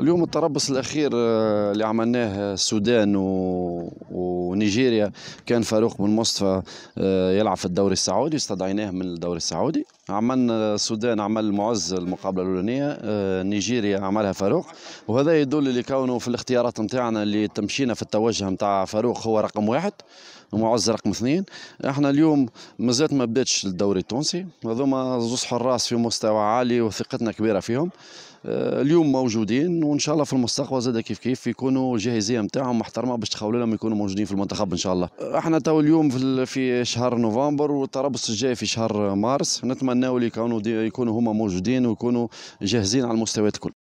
اليوم التربص الاخير آه، اللي عملناه آه، السودان و... ونيجيريا كان فاروق بن مصطفى آه، يلعب في الدوري السعودي استدعيناه من الدوري السعودي عملنا السودان عمل معز المقابله الاولانيه نيجيريا عملها فاروق وهذا يدل لكونه في الاختيارات نتاعنا اللي تمشينا في التوجه نتاع فاروق هو رقم واحد ومعز رقم اثنين احنا اليوم مازالت ما بداتش الدوري التونسي هذوما زوز حراس في مستوى عالي وثقتنا كبيره فيهم اليوم موجودين وان شاء الله في المستقبل زاد كيف كيف يكونوا الجاهزيه نتاعهم محترمه باش تخولوا لهم يكونوا موجودين في المنتخب ان شاء الله احنا تو اليوم في, في شهر نوفمبر والتربص الجاي في شهر مارس نتمناو يكونوا يكونوا هما موجودين ويكونوا جاهزين على المستويات الكل